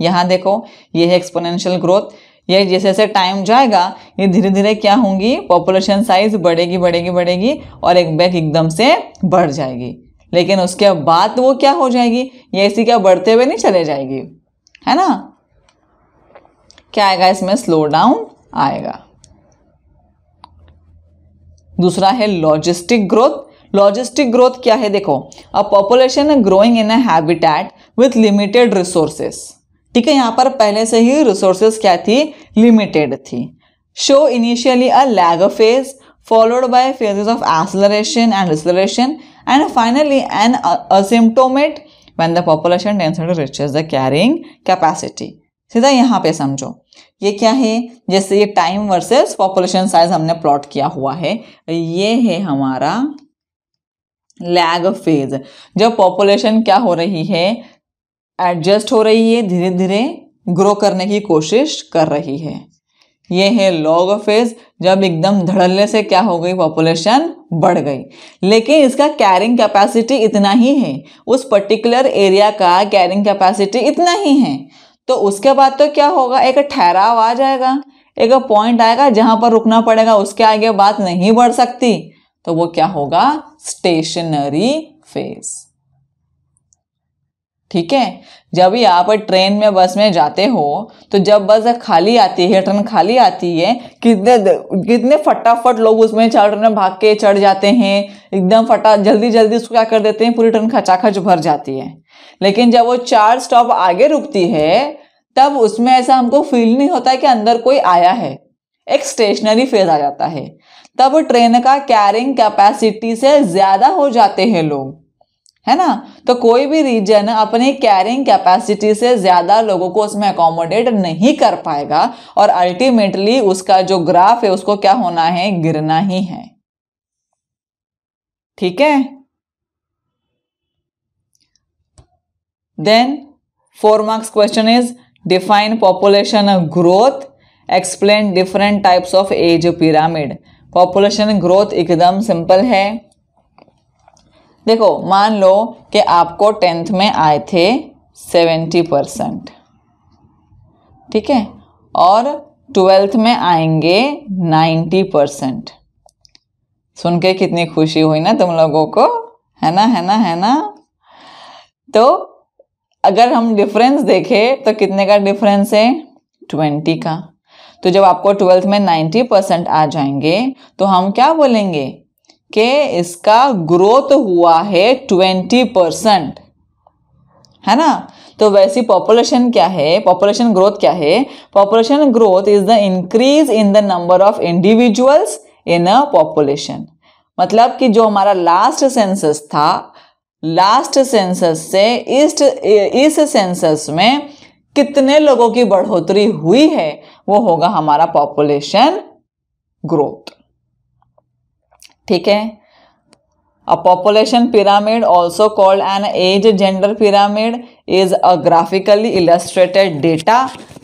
यहाँ देखो ये है एक्सपोनेंशियल ग्रोथ ये जैसे जैसे टाइम जाएगा ये धीरे धीरे क्या होंगी पॉपुलेशन साइज बढ़ेगी बढ़ेगी बढ़ेगी और एक बैग एकदम से बढ़ जाएगी लेकिन उसके बाद वो क्या हो जाएगी ये इसी क्या बढ़ते हुए नहीं चले जाएगी है ना क्या आएगा इसमें स्लो डाउन आएगा दूसरा है लॉजिस्टिक ग्रोथ लॉजिस्टिक ग्रोथ क्या है देखो a population growing in a habitat with limited resources ठीक है यहां पर पहले से ही रिसोर्सेस क्या थी लिमिटेड थी show initially a lag phase followed by phases of acceleration and deceleration And finally, an asymptomate when the population density reaches the carrying capacity. सीधा यहाँ पे समझो ये क्या है जैसे ये टाइम वर्सेस पॉपुलेशन साइज हमने प्लॉट किया हुआ है ये है हमारा लैग फेज जब पॉपुलेशन क्या हो रही है एडजस्ट हो रही है धीरे धीरे ग्रो करने की कोशिश कर रही है ये है लॉग फेज जब एकदम धड़ल्ले से क्या हो गई पॉपुलेशन बढ़ गई लेकिन इसका कैरिंग कैपेसिटी इतना ही है उस पर्टिकुलर एरिया का कैरिंग कैपेसिटी इतना ही है तो उसके बाद तो क्या होगा एक ठहराव आ जाएगा एक पॉइंट आएगा जहां पर रुकना पड़ेगा उसके आगे बात नहीं बढ़ सकती तो वो क्या होगा स्टेशनरी फेज़ ठीक है जब भी आप ट्रेन में बस में जाते हो तो जब बस खाली आती है ट्रेन खाली आती है कितने कितने फटाफट लोग उसमें चढ़ में भाग के चढ़ जाते हैं एकदम फटा जल्दी जल्दी उसको क्या कर देते हैं पूरी ट्रेन खचाखच भर जाती है लेकिन जब वो चार स्टॉप आगे रुकती है तब उसमें ऐसा हमको फील नहीं होता कि अंदर कोई आया है एक स्टेशनरी फेज आ जाता है तब ट्रेन का कैरिंग कैपेसिटी से ज़्यादा हो जाते हैं लोग है ना तो कोई भी रीजन अपनी कैरिंग कैपेसिटी से ज़्यादा लोगों को उसमें अकोमोडेट नहीं कर पाएगा और अल्टीमेटली उसका जो ग्राफ है उसको क्या होना है गिरना ही है ठीक है then four marks question is define population growth explain different types of age pyramid population growth एकदम सिंपल है देखो मान लो कि आपको टेंथ में आए थे सेवेंटी परसेंट ठीक है और ट्वेल्थ में आएंगे नाइन्टी परसेंट सुन के कितनी खुशी हुई ना तुम लोगों को है ना है ना है ना तो अगर हम डिफरेंस देखें तो कितने का डिफरेंस है ट्वेंटी का तो जब आपको ट्वेल्थ में नाइन्टी परसेंट आ जाएंगे तो हम क्या बोलेंगे कि इसका ग्रोथ हुआ है ट्वेंटी परसेंट है ना तो वैसी पॉपुलेशन क्या है पॉपुलेशन ग्रोथ क्या है population growth is the increase in the number of individuals in a population मतलब कि जो हमारा लास्ट सेंसस था लास्ट सेंसस से इस इस सेंसस में कितने लोगों की बढ़ोतरी हुई है वो होगा हमारा पॉपुलेशन ग्रोथ ठीक है a population pyramid also called an age gender pyramid is a graphically illustrated data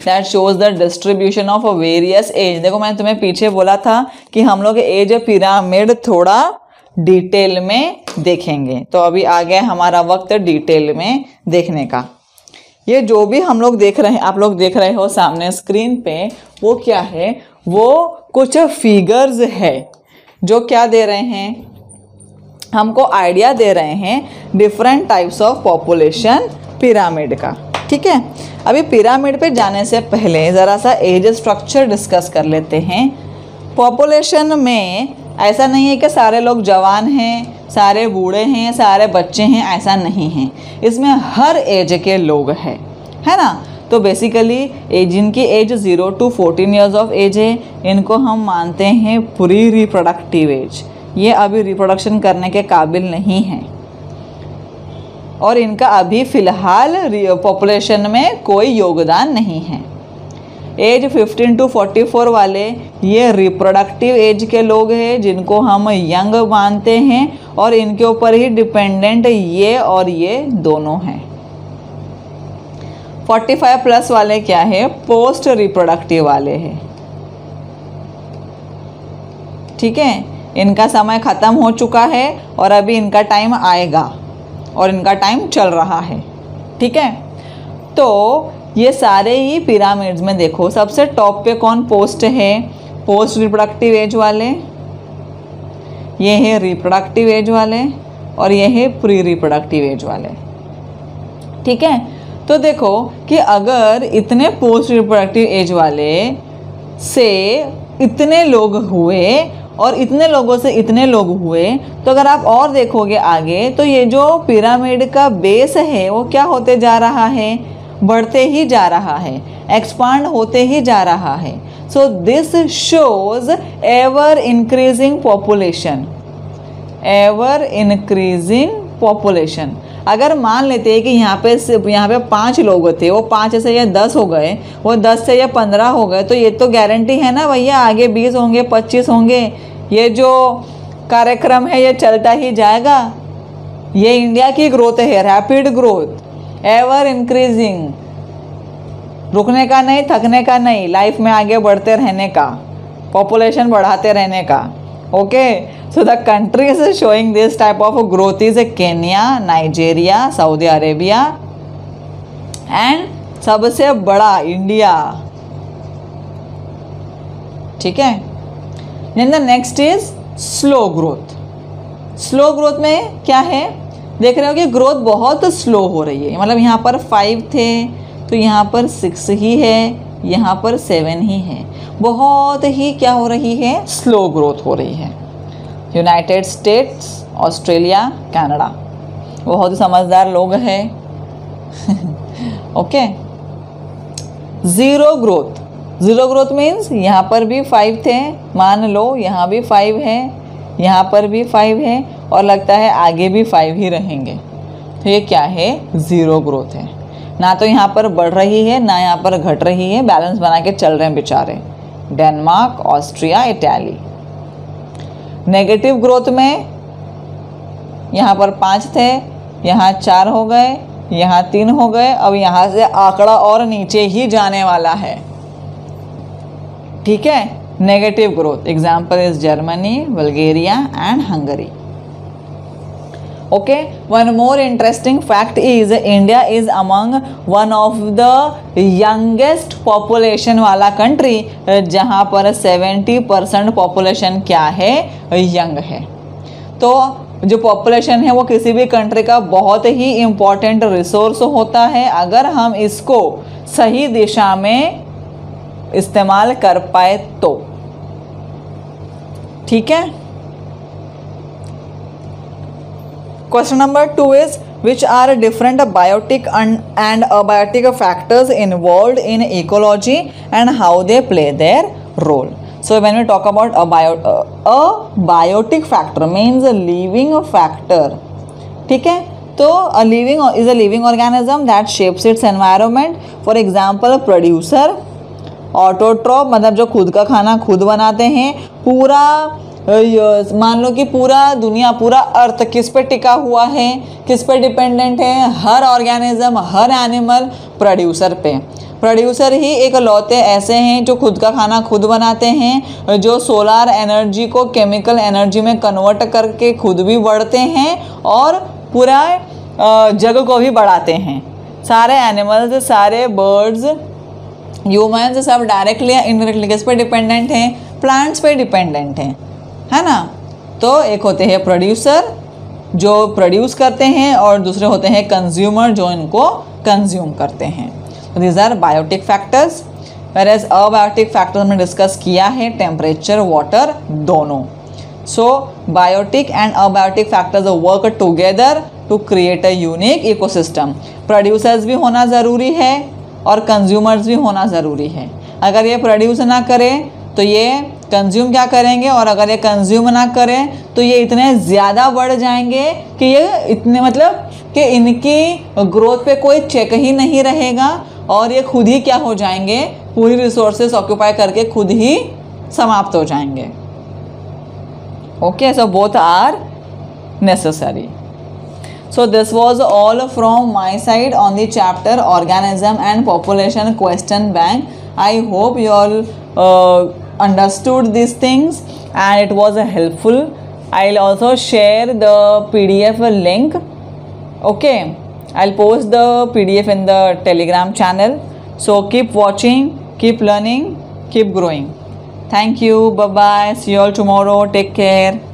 that shows the distribution of various age देखो मैंने तुम्हें पीछे बोला था कि हम लोग एज पिरामिड थोड़ा डिटेल में देखेंगे तो अभी आ गया हमारा वक्त डिटेल में देखने का ये जो भी हम लोग देख रहे हैं आप लोग देख रहे हो सामने स्क्रीन पे वो क्या है वो कुछ फिगर्स है जो क्या दे रहे हैं हमको आइडिया दे रहे हैं different types of population pyramid का ठीक है अभी पिरामिड पे जाने से पहले ज़रा सा एज स्ट्रक्चर डिस्कस कर लेते हैं पॉपुलेशन में ऐसा नहीं है कि सारे लोग जवान हैं सारे बूढ़े हैं सारे बच्चे हैं ऐसा नहीं है इसमें हर एज के लोग हैं है ना तो बेसिकली जिनकी age zero to fourteen years of age है इनको हम मानते हैं प्री रिप्रोडक्टिव एज ये अभी रिप्रोडक्शन करने के काबिल नहीं हैं और इनका अभी फ़िलहाल पॉपुलेशन में कोई योगदान नहीं है एज 15 टू 44 वाले ये रिप्रोडक्टिव एज के लोग हैं जिनको हम यंग मानते हैं और इनके ऊपर ही डिपेंडेंट ये और ये दोनों हैं फोर्टी फाइव प्लस वाले क्या है पोस्ट रिप्रोडक्टिव वाले हैं ठीक है इनका समय ख़त्म हो चुका है और अभी इनका टाइम आएगा और इनका टाइम चल रहा है ठीक है तो ये सारे ही पिरामिड्स में देखो सबसे टॉप पे कौन पोस्ट है पोस्ट रिप्रोडक्टिव एज वाले ये है रिप्रोडक्टिव एज वाले और ये है प्री रिप्रोडक्टिव एज वाले ठीक है तो देखो कि अगर इतने पोस्ट रिप्रोडक्टिव एज वाले से इतने लोग हुए और इतने लोगों से इतने लोग हुए तो अगर आप और देखोगे आगे तो ये जो पिरामिड का बेस है वो क्या होते जा रहा है बढ़ते ही जा रहा है एक्सपांड होते ही जा रहा है so this shows ever increasing population ever increasing population अगर मान लेते हैं कि यहाँ पे यहाँ पे पाँच लोग थे वो पाँच से या दस हो गए वो दस से या पंद्रह हो गए तो ये तो गारंटी है ना भैया आगे बीस होंगे पच्चीस होंगे ये जो कार्यक्रम है ये चलता ही जाएगा ये इंडिया की ग्रोथ है रैपिड ग्रोथ एवर इंक्रीजिंग रुकने का नहीं थकने का नहीं लाइफ में आगे बढ़ते रहने का पॉपुलेशन बढ़ाते रहने का okay so the country is showing this type of growth is Kenya Nigeria Saudi Arabia and सबसे बड़ा इंडिया ठीक है then the next is slow growth slow growth में क्या है देख रहे हो कि ग्रोथ बहुत स्लो हो रही है मतलब यहाँ पर फाइव थे तो यहाँ पर सिक्स ही है यहाँ पर सेवन ही है बहुत ही क्या हो रही है स्लो ग्रोथ हो रही है यूनाइटेड स्टेट्स ऑस्ट्रेलिया कनाडा बहुत ही समझदार लोग हैं okay zero growth zero growth means यहाँ पर भी फाइव थे मान लो यहाँ भी फाइव है यहाँ पर भी फाइव है और लगता है आगे भी फाइव ही रहेंगे तो ये क्या है ज़ीरो ग्रोथ है ना तो यहाँ पर बढ़ रही है ना यहाँ पर घट रही है बैलेंस बना के चल रहे हैं बेचारे Denmark Austria Italy negative growth में यहाँ पर पाँच थे यहाँ चार हो गए यहाँ तीन हो गए अब यहाँ से आंकड़ा और नीचे ही जाने वाला है ठीक है negative growth example is Germany Bulgaria and Hungary okay one more interesting fact is india is among one of the youngest population wala country jahan par 70 population kya hai young hai to जो population है वो किसी भी country का बहुत ही important resource होता है अगर हम इसको सही दिशा में इस्तेमाल कर पाए तो ठीक है question number two is which are different biotic and abiotic factors involve in ecology and how they play their role so when you talk about a biotic factor means a living factor ठीक है तो a living is a living organism that shapes its environment for example producer autotroph मतलब जो खुद का खाना खुद बनाते हैं पूरा मान लो कि पूरा दुनिया पूरा अर्थ किस पे टिका हुआ है किस पे डिपेंडेंट है हर ऑर्गेनिज्म हर एनिमल प्रोड्यूसर पे प्रोड्यूसर ही एक लौते ऐसे हैं जो खुद का खाना खुद बनाते हैं जो सोलार एनर्जी को केमिकल एनर्जी में कन्वर्ट करके खुद भी बढ़ते हैं और पूरा जग को भी बढ़ाते हैं सारे एनिमल्स सारे बर्ड्स ह्यूमन्स सब डायरेक्टली इनडायरेक्टली किस पे डिपेंडेंट हैं प्लांट्स पे डिपेंडेंट हैं है ना तो एक होते हैं प्रोड्यूसर जो प्रोड्यूस करते हैं और दूसरे होते हैं कंज्यूमर जो इनको कंज्यूम करते हैं तो these are biotic factors whereas abiotic factors हमने डिस्कस किया है टेम्परेचर वाटर दोनों so biotic and abiotic factors work together to create a unique ecosystem producers भी होना ज़रूरी है और कंज्यूमर्स भी होना ज़रूरी है अगर ये प्रोड्यूस ना करें तो ये कंज्यूम क्या करेंगे और अगर ये कंज्यूम ना करें तो ये इतने ज़्यादा बढ़ जाएंगे कि ये इतने मतलब कि इनकी ग्रोथ पे कोई चेक ही नहीं रहेगा और ये खुद ही क्या हो जाएंगे पूरी रिसोर्सेस ऑक्यूपाई करके खुद ही समाप्त हो जाएंगे okay so both are necessary so this was all from my side on the chapter organism and population question bank I hope your understood these things and it was a helpful i'll also share the pdf link okay i'll post the pdf in the telegram channel so keep watching keep learning keep growing thank you bye bye see you all tomorrow take care